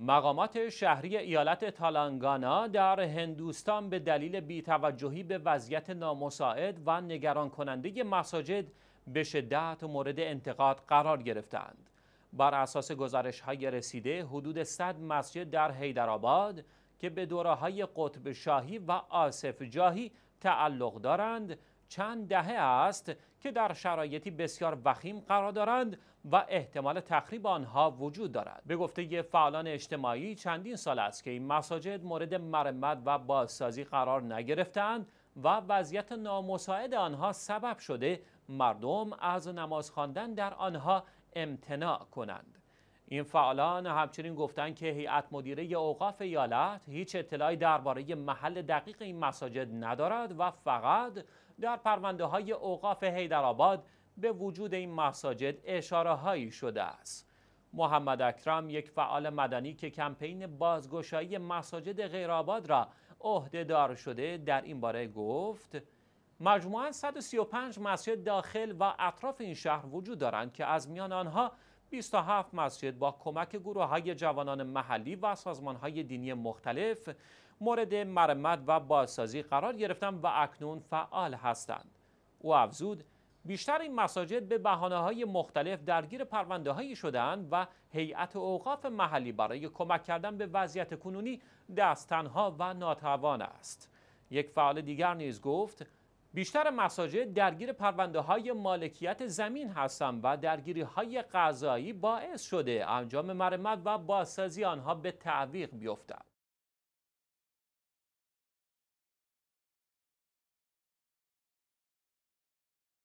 مقامات شهری ایالت تالانگانا در هندوستان به دلیل بیتوجهی به وضعیت نامساعد و نگران کننده مساجد به شدت مورد انتقاد قرار گرفتند. بر اساس گزارش های رسیده حدود 100 مسجد در حیدرآباد که به دوره های قطب شاهی و آصف جاهی تعلق دارند چند دهه است که در شرایطی بسیار وخیم قرار دارند و احتمال تخریب آنها وجود دارد به گفته فعالان اجتماعی چندین سال است که این مساجد مورد مرمت و بازسازی قرار نگرفتند و وضعیت نامساعد آنها سبب شده مردم از نماز خواندن در آنها امتناع کنند این فعالان همچنین گفتند که هیئت مدیره اوقاف ایالت هیچ اطلاعی درباره محل دقیق این مساجد ندارد و فقط در پرونده های اوقاف حیدرآباد به وجود این مساجد اشاره هایی شده است محمد اکرم یک فعال مدنی که کمپین بازگشایی مساجد غیرآباد را عهدهدار شده در این باره گفت مجموعاً 135 مسجد داخل و اطراف این شهر وجود دارند که از میان آنها 27 مسجد با کمک گروه های جوانان محلی و سازمان های دینی مختلف مورد مرمت و بازسازی قرار گرفتند و اکنون فعال هستند. او افزود بیشتر این مساجد به بحانه های مختلف درگیر پرونده هایی شدن و هیئت اوقاف محلی برای کمک کردن به وضعیت کنونی دستنها و ناتوان است. یک فعال دیگر نیز گفت بیشتر مساجد درگیر پرونده های مالکیت زمین هستند و درگیری های قضایی باعث شده انجام مرمت و بازسازی آنها به تعویق بیفتد.